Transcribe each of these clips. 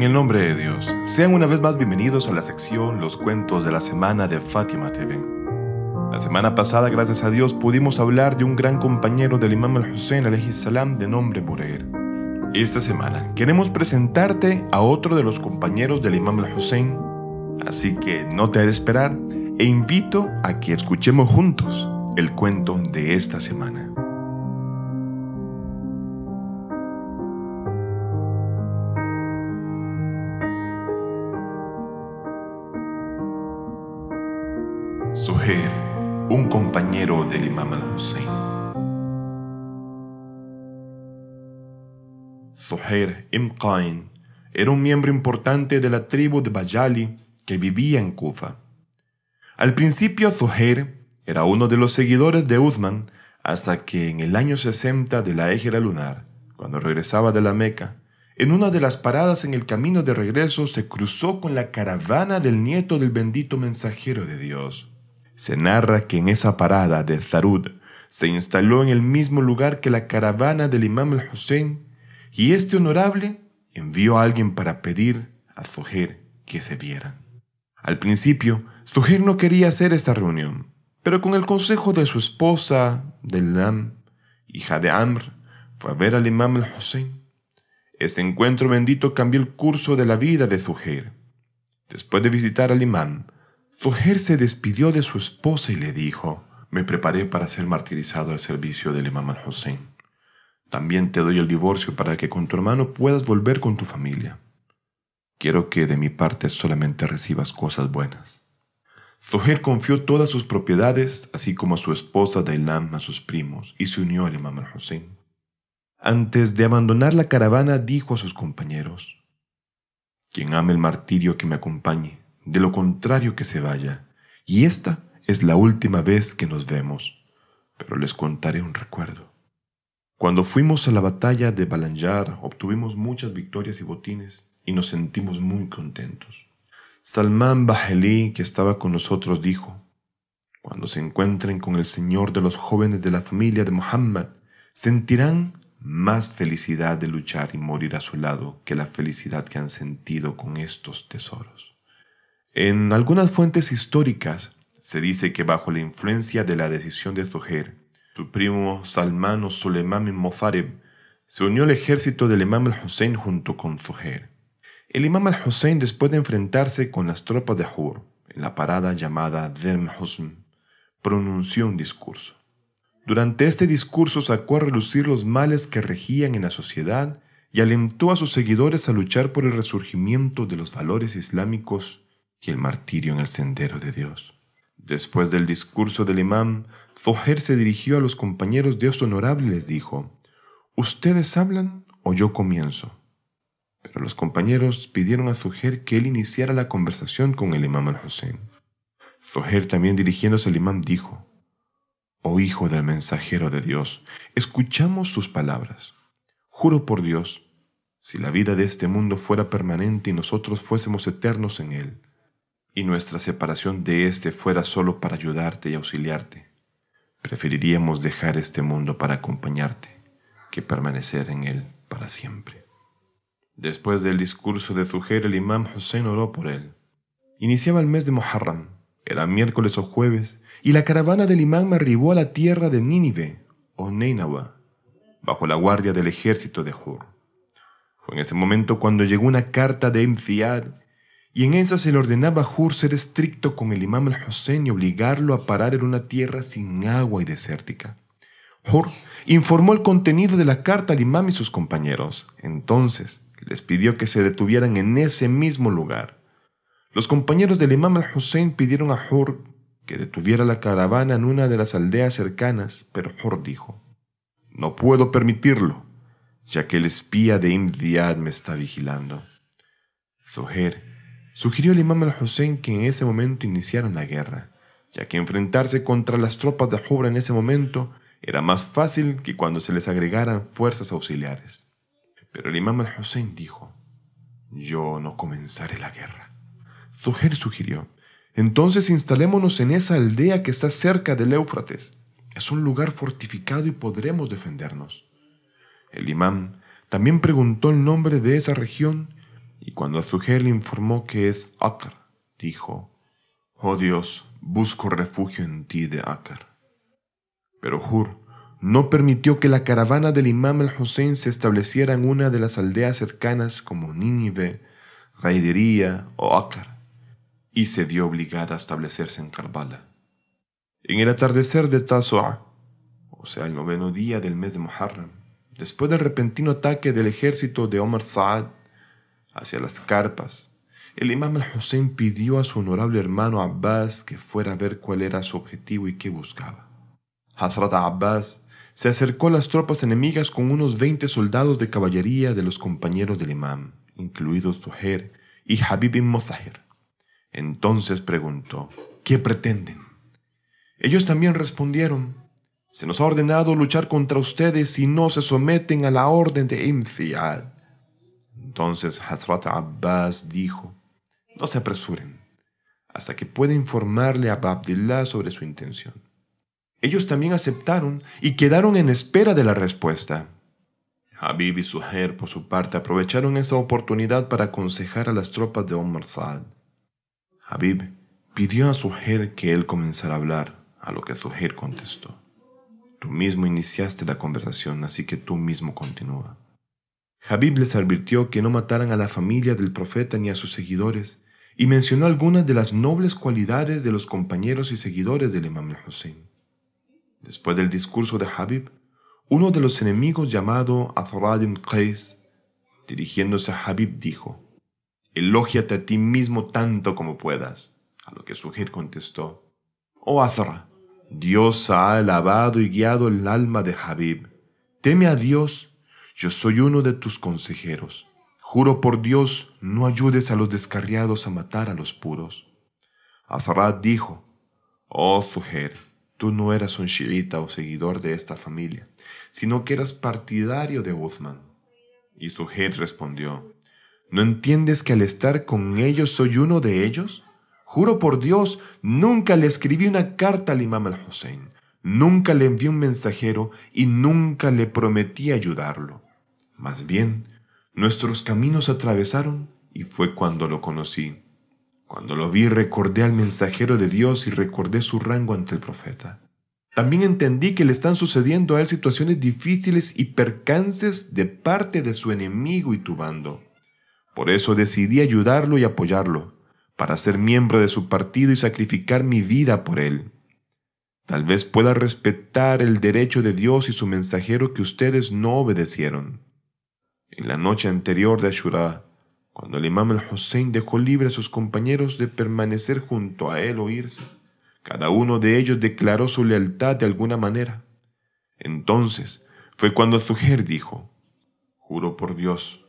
En el nombre de Dios, sean una vez más bienvenidos a la sección Los Cuentos de la Semana de Fátima TV. La semana pasada, gracias a Dios, pudimos hablar de un gran compañero del Imam al-Hussein salam de nombre Bureir. Esta semana queremos presentarte a otro de los compañeros del Imam al-Hussein, así que no te de esperar e invito a que escuchemos juntos el cuento de esta semana. Zuhair, un compañero del Imam al-Hussein. Zuhair Imqain era un miembro importante de la tribu de Bayali que vivía en Kufa. Al principio Zuhair era uno de los seguidores de Uthman hasta que en el año 60 de la Égera Lunar, cuando regresaba de la Meca, en una de las paradas en el camino de regreso se cruzó con la caravana del nieto del bendito mensajero de Dios, se narra que en esa parada de Zarud se instaló en el mismo lugar que la caravana del imam al-Hussein y este honorable envió a alguien para pedir a Zuhair que se viera. Al principio, Zuhair no quería hacer esta reunión, pero con el consejo de su esposa, del-Nam, hija de Amr, fue a ver al imam al-Hussein. Este encuentro bendito cambió el curso de la vida de Zuhair. Después de visitar al imán, se despidió de su esposa y le dijo, me preparé para ser martirizado al servicio del imam al-Hussein. También te doy el divorcio para que con tu hermano puedas volver con tu familia. Quiero que de mi parte solamente recibas cosas buenas. Zoher confió todas sus propiedades, así como a su esposa Dailam, a sus primos, y se unió al imam al-Hussein. Antes de abandonar la caravana, dijo a sus compañeros, Quien ame el martirio que me acompañe, de lo contrario que se vaya, y esta es la última vez que nos vemos. Pero les contaré un recuerdo. Cuando fuimos a la batalla de Balanjar obtuvimos muchas victorias y botines y nos sentimos muy contentos. Salmán Bajelí, que estaba con nosotros, dijo, Cuando se encuentren con el Señor de los jóvenes de la familia de Muhammad, sentirán más felicidad de luchar y morir a su lado que la felicidad que han sentido con estos tesoros. En algunas fuentes históricas se dice que bajo la influencia de la decisión de Zuhair, su primo Salmano Suleiman Mofareb se unió al ejército del imam al-Hussein junto con Zuhair. El imam al-Hussein después de enfrentarse con las tropas de Hur en la parada llamada Derm Husn, pronunció un discurso. Durante este discurso sacó a relucir los males que regían en la sociedad y alentó a sus seguidores a luchar por el resurgimiento de los valores islámicos y el martirio en el sendero de Dios. Después del discurso del imán, Zoher se dirigió a los compañeros de honorables Honorable y les dijo, ¿Ustedes hablan o yo comienzo? Pero los compañeros pidieron a Zoher que él iniciara la conversación con el imán al-Hussein. Zoher también dirigiéndose al imán dijo, Oh hijo del mensajero de Dios, escuchamos sus palabras. Juro por Dios, si la vida de este mundo fuera permanente y nosotros fuésemos eternos en él, y nuestra separación de éste fuera solo para ayudarte y auxiliarte. Preferiríamos dejar este mundo para acompañarte que permanecer en él para siempre. Después del discurso de Zuhair, el imán Hussein oró por él. Iniciaba el mes de Muharram, era miércoles o jueves, y la caravana del imán arribó a la tierra de Nínive, o Neinawa, bajo la guardia del ejército de Hur. Fue en ese momento cuando llegó una carta de Imziad y en esa se le ordenaba a Hur ser estricto con el imam al-Hussein y obligarlo a parar en una tierra sin agua y desértica. Hur informó el contenido de la carta al imam y sus compañeros. Entonces les pidió que se detuvieran en ese mismo lugar. Los compañeros del imam al-Hussein pidieron a Hur que detuviera la caravana en una de las aldeas cercanas, pero Hur dijo, No puedo permitirlo, ya que el espía de Imdiad me está vigilando. Sugirió el imam al-Hussein que en ese momento iniciaran la guerra, ya que enfrentarse contra las tropas de Jubra en ese momento era más fácil que cuando se les agregaran fuerzas auxiliares. Pero el imam al-Hussein dijo, yo no comenzaré la guerra. Zuhair sugirió, entonces instalémonos en esa aldea que está cerca del Éufrates. Es un lugar fortificado y podremos defendernos. El imán también preguntó el nombre de esa región y cuando su jefe le informó que es Akar, dijo, Oh Dios, busco refugio en ti de Akar. Pero Hur no permitió que la caravana del imam al-Hussein se estableciera en una de las aldeas cercanas como Nínive, Raidería o Akar, y se vio obligada a establecerse en Karbala. En el atardecer de Tasu'a, o sea, el noveno día del mes de Muharram, después del repentino ataque del ejército de Omar Saad, hacia las carpas, el imam al-Hussein pidió a su honorable hermano Abbas que fuera a ver cuál era su objetivo y qué buscaba. Hazrat Abbas se acercó a las tropas enemigas con unos 20 soldados de caballería de los compañeros del imam, incluidos Zuhair y Habib ibn Entonces preguntó, ¿qué pretenden? Ellos también respondieron, se nos ha ordenado luchar contra ustedes si no se someten a la orden de Imfiad. Entonces Hazrat Abbas dijo, no se apresuren hasta que pueda informarle a Abdullah sobre su intención. Ellos también aceptaron y quedaron en espera de la respuesta. Habib y Suher, por su parte, aprovecharon esa oportunidad para aconsejar a las tropas de Omar Saad. Habib pidió a Suher que él comenzara a hablar, a lo que Suher contestó. Tú mismo iniciaste la conversación, así que tú mismo continúa. Habib les advirtió que no mataran a la familia del profeta ni a sus seguidores, y mencionó algunas de las nobles cualidades de los compañeros y seguidores del imam hussein Después del discurso de Habib, uno de los enemigos llamado al Qais, dirigiéndose a Habib, dijo, Elógiate a ti mismo tanto como puedas. A lo que su Sujir contestó, Oh Azra, Dios ha alabado y guiado el alma de Habib. Teme a Dios yo soy uno de tus consejeros. Juro por Dios, no ayudes a los descarriados a matar a los puros. Azarat dijo, Oh Zuher, tú no eras un shiita o seguidor de esta familia, sino que eras partidario de Uthman. Y Zuher respondió, ¿No entiendes que al estar con ellos soy uno de ellos? Juro por Dios, nunca le escribí una carta al imam al-Hussein, nunca le envié un mensajero y nunca le prometí ayudarlo. Más bien, nuestros caminos atravesaron y fue cuando lo conocí. Cuando lo vi recordé al mensajero de Dios y recordé su rango ante el profeta. También entendí que le están sucediendo a él situaciones difíciles y percances de parte de su enemigo y tu bando. Por eso decidí ayudarlo y apoyarlo, para ser miembro de su partido y sacrificar mi vida por él. Tal vez pueda respetar el derecho de Dios y su mensajero que ustedes no obedecieron. En la noche anterior de Ashura, cuando el imam al-Hussein dejó libre a sus compañeros de permanecer junto a él o irse, cada uno de ellos declaró su lealtad de alguna manera. Entonces fue cuando jefe dijo, Juro por Dios,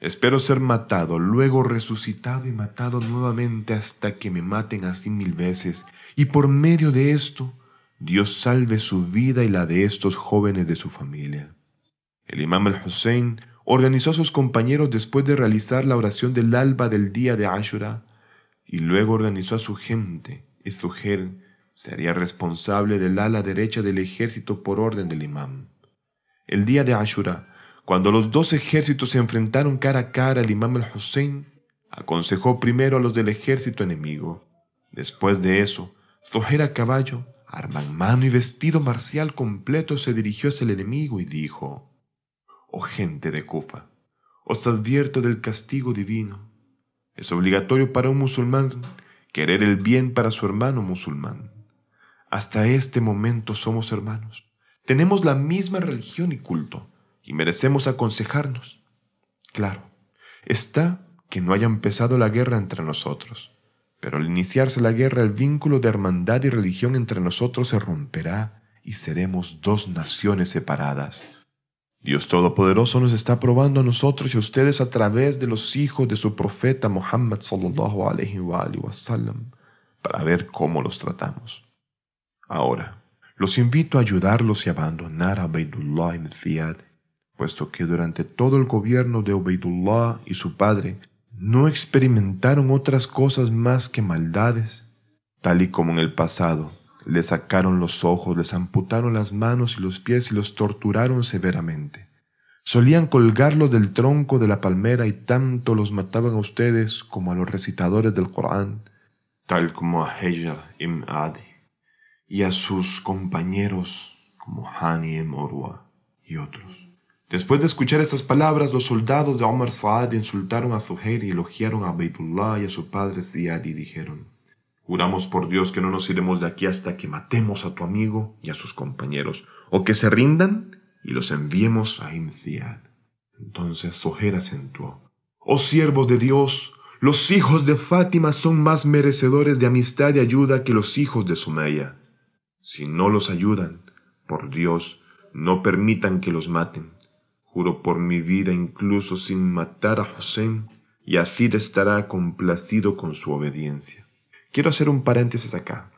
espero ser matado, luego resucitado y matado nuevamente hasta que me maten así mil veces, y por medio de esto Dios salve su vida y la de estos jóvenes de su familia. El imam al-Hussein organizó a sus compañeros después de realizar la oración del alba del día de Ashura, y luego organizó a su gente, y su sería responsable del ala derecha del ejército por orden del imán. El día de Ashura, cuando los dos ejércitos se enfrentaron cara a cara, al imán al-Hussein aconsejó primero a los del ejército enemigo. Después de eso, Zoher a caballo, arma en mano y vestido marcial completo, se dirigió hacia el enemigo y dijo, Oh gente de Kufa, os advierto del castigo divino. Es obligatorio para un musulmán querer el bien para su hermano musulmán. Hasta este momento somos hermanos. Tenemos la misma religión y culto, y merecemos aconsejarnos. Claro, está que no haya empezado la guerra entre nosotros, pero al iniciarse la guerra el vínculo de hermandad y religión entre nosotros se romperá y seremos dos naciones separadas. Dios Todopoderoso nos está probando a nosotros y a ustedes a través de los hijos de su profeta Muhammad sallallahu alayhi wa, para ver cómo los tratamos. Ahora, los invito a ayudarlos y abandonar a Ubaidullah ibn Ziyad, puesto que durante todo el gobierno de Ubaidullah y su padre no experimentaron otras cosas más que maldades, tal y como en el pasado le sacaron los ojos, les amputaron las manos y los pies y los torturaron severamente. Solían colgarlos del tronco de la palmera y tanto los mataban a ustedes como a los recitadores del Corán, tal como a Hejar ibn Adi y a sus compañeros como Hani ibn Orwa y otros. Después de escuchar estas palabras, los soldados de Omar Saad insultaron a Zuhair y elogiaron a Beitullah y a su padre Ziadi y dijeron, Juramos por Dios que no nos iremos de aquí hasta que matemos a tu amigo y a sus compañeros, o que se rindan y los enviemos a Imciad. Entonces Ojer acentuó, Oh siervos de Dios, los hijos de Fátima son más merecedores de amistad y ayuda que los hijos de Sumaya. Si no los ayudan, por Dios, no permitan que los maten. Juro por mi vida incluso sin matar a José, y así estará complacido con su obediencia. Quiero hacer un paréntesis acá.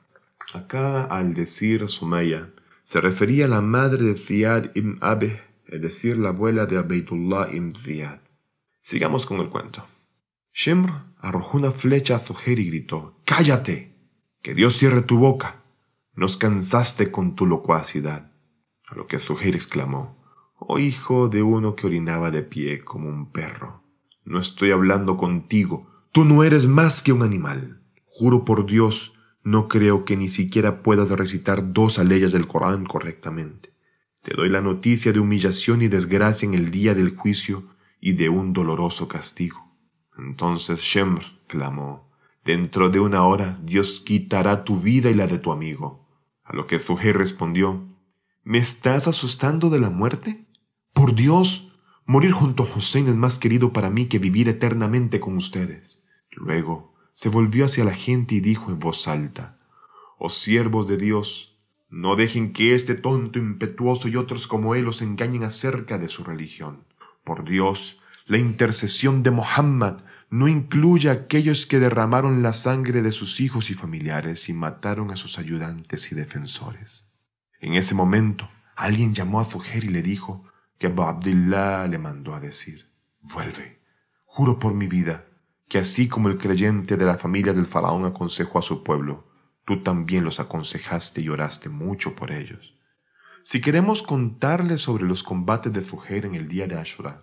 Acá, al decir Sumaya, se refería a la madre de Ziad ibn Abe, es decir, la abuela de Abeidullah ibn Ziad. Sigamos con el cuento. Shemr arrojó una flecha a Zuhair y gritó, ¡Cállate! ¡Que Dios cierre tu boca! Nos cansaste con tu locuacidad. A lo que Zuhair exclamó, Oh hijo de uno que orinaba de pie como un perro. No estoy hablando contigo. Tú no eres más que un animal. Juro por Dios, no creo que ni siquiera puedas recitar dos aleyas del Corán correctamente. Te doy la noticia de humillación y desgracia en el día del juicio y de un doloroso castigo. Entonces Shemr clamó, Dentro de una hora Dios quitará tu vida y la de tu amigo. A lo que Zuhair respondió, ¿Me estás asustando de la muerte? Por Dios, morir junto a Hussein es más querido para mí que vivir eternamente con ustedes. Luego se volvió hacia la gente y dijo en voz alta, Oh siervos de Dios, no dejen que este tonto impetuoso y otros como él os engañen acerca de su religión. Por Dios, la intercesión de Mohammed no incluye a aquellos que derramaron la sangre de sus hijos y familiares y mataron a sus ayudantes y defensores. En ese momento, alguien llamó a Fujer y le dijo que Abu le mandó a decir, Vuelve, juro por mi vida que así como el creyente de la familia del faraón aconsejó a su pueblo, tú también los aconsejaste y oraste mucho por ellos. Si queremos contarles sobre los combates de Zoher en el día de Ashura,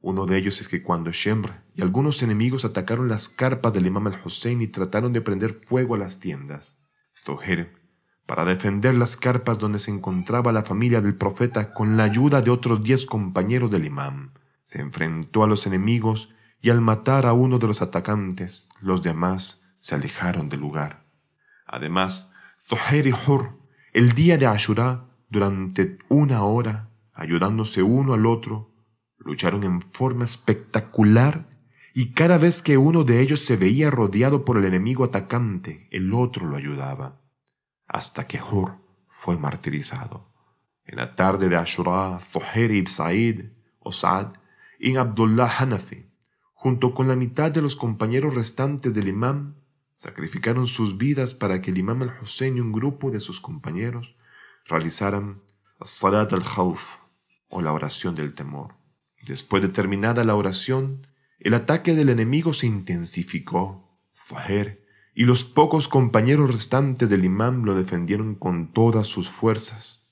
uno de ellos es que cuando Shemra y algunos enemigos atacaron las carpas del imam al-Hussein y trataron de prender fuego a las tiendas, Zoher, para defender las carpas donde se encontraba la familia del profeta con la ayuda de otros diez compañeros del imam, se enfrentó a los enemigos y al matar a uno de los atacantes, los demás se alejaron del lugar. Además, Zoher y Hur, el día de Ashura, durante una hora, ayudándose uno al otro, lucharon en forma espectacular y cada vez que uno de ellos se veía rodeado por el enemigo atacante, el otro lo ayudaba, hasta que Hur fue martirizado. En la tarde de Ashura, Zoher ibn Sa'id, Osad, y Abdullah Hanafi, junto con la mitad de los compañeros restantes del imán, sacrificaron sus vidas para que el imán al-Hussein y un grupo de sus compañeros realizaran Salat al-Khawf o la oración del temor. Después de terminada la oración, el ataque del enemigo se intensificó. fajer y los pocos compañeros restantes del imán lo defendieron con todas sus fuerzas,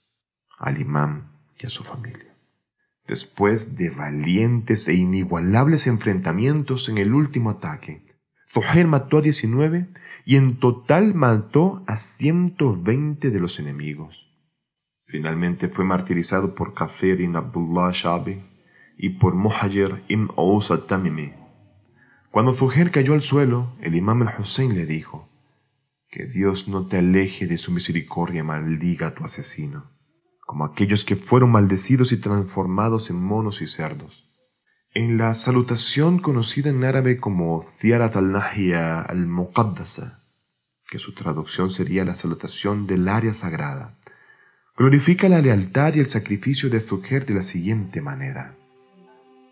al imán y a su familia. Después de valientes e inigualables enfrentamientos en el último ataque, Zoher mató a 19 y en total mató a 120 de los enemigos. Finalmente fue martirizado por Kafir ibn Abdullah Shabi y por Muhajir ibn Aus tamimi Cuando Zuhair cayó al suelo, el imam al-Hussein le dijo, Que Dios no te aleje de su misericordia, maldiga a tu asesino como aquellos que fueron maldecidos y transformados en monos y cerdos. En la salutación conocida en árabe como Ziarat al al-Muqaddasa, que su traducción sería la salutación del área sagrada, glorifica la lealtad y el sacrificio de Zuhair de la siguiente manera.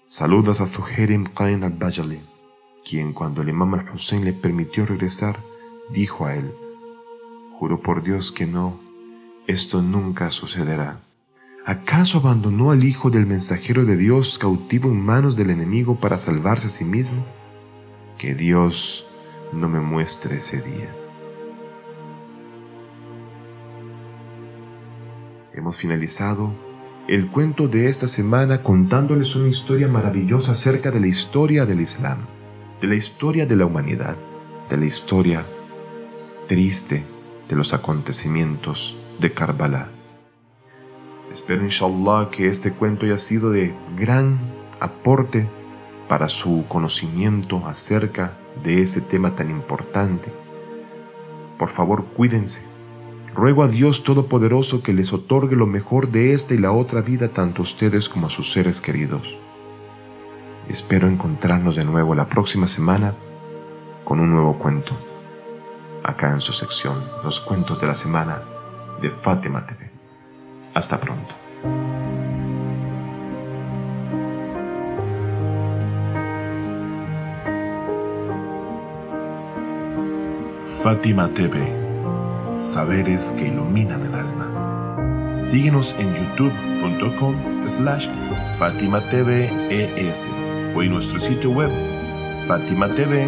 Saludas a Zuhair Kain al-Bajali, quien cuando el imam al-Hussein le permitió regresar, dijo a él, Juro por Dios que no esto nunca sucederá. ¿Acaso abandonó al hijo del mensajero de Dios cautivo en manos del enemigo para salvarse a sí mismo? Que Dios no me muestre ese día. Hemos finalizado el cuento de esta semana contándoles una historia maravillosa acerca de la historia del Islam, de la historia de la humanidad, de la historia triste de los acontecimientos de Karbala. Espero inshallah que este cuento haya sido de gran aporte para su conocimiento acerca de ese tema tan importante. Por favor, cuídense. Ruego a Dios Todopoderoso que les otorgue lo mejor de esta y la otra vida tanto a ustedes como a sus seres queridos. Espero encontrarnos de nuevo la próxima semana con un nuevo cuento, acá en su sección, los cuentos de la semana de Fátima TV. Hasta pronto. Fátima TV, saberes que iluminan el alma. Síguenos en youtube.com slash Fátima TV e o en nuestro sitio web fatimatv.es.